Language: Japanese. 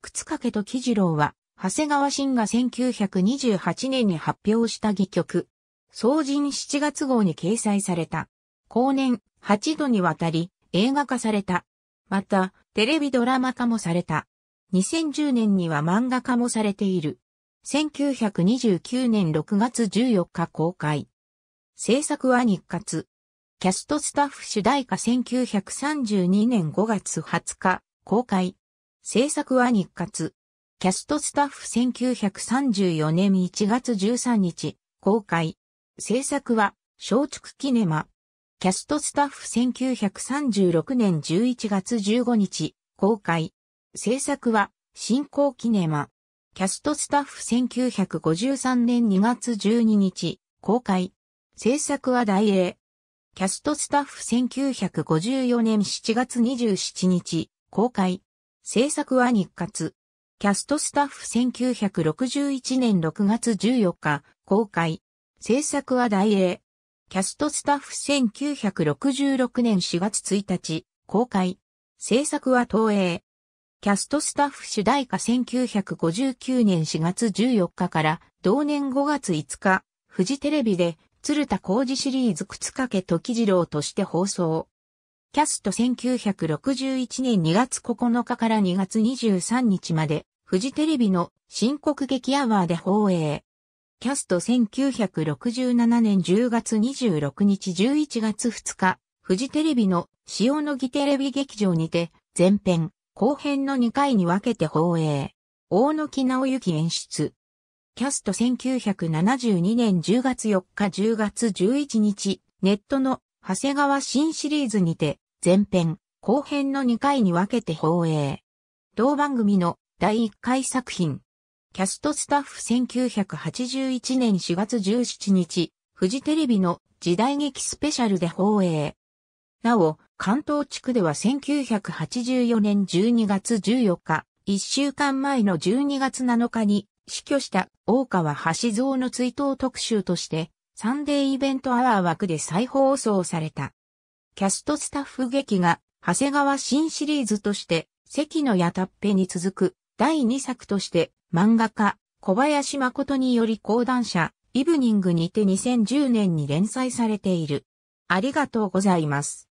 靴掛と木次郎は、長谷川慎が1928年に発表した戯曲、総人7月号に掲載された。後年、8度にわたり映画化された。また、テレビドラマ化もされた。2010年には漫画化もされている。1929年6月14日公開。制作は日活。キャストスタッフ主題歌1932年5月20日公開。制作は日活。キャストスタッフ1934年1月13日、公開。制作は、松竹キネマ。キャストスタッフ1936年11月15日、公開。制作は、新興キネマ。キャストスタッフ1953年2月12日、公開。制作は大英。キャストスタッフ1954年7月27日、公開。制作は日活。キャストスタッフ1961年6月14日、公開。制作は大英。キャストスタッフ1966年4月1日、公開。制作は東映。キャストスタッフ主題歌1959年4月14日から同年5月5日、フジテレビで鶴田浩二シリーズ靴掛時次郎として放送。キャスト1961年2月9日から2月23日まで、フジテレビの新国劇アワーで放映。キャスト1967年10月26日11月2日、フジテレビの塩野義テレビ劇場にて、前編、後編の2回に分けて放映。大野木直行演出。キャスト1972年10月4日10月11日、ネットの長谷川新シリーズにて、前編、後編の2回に分けて放映。同番組の第1回作品。キャストスタッフ1981年4月17日、フジテレビの時代劇スペシャルで放映。なお、関東地区では1984年12月14日、1週間前の12月7日に死去した大川橋蔵の追悼特集としてサンデーイベントアワー枠で再放送された。キャストスタッフ劇が、長谷川新シリーズとして、関のやたっぺに続く、第2作として、漫画家、小林誠により講談社、イブニングにて2010年に連載されている。ありがとうございます。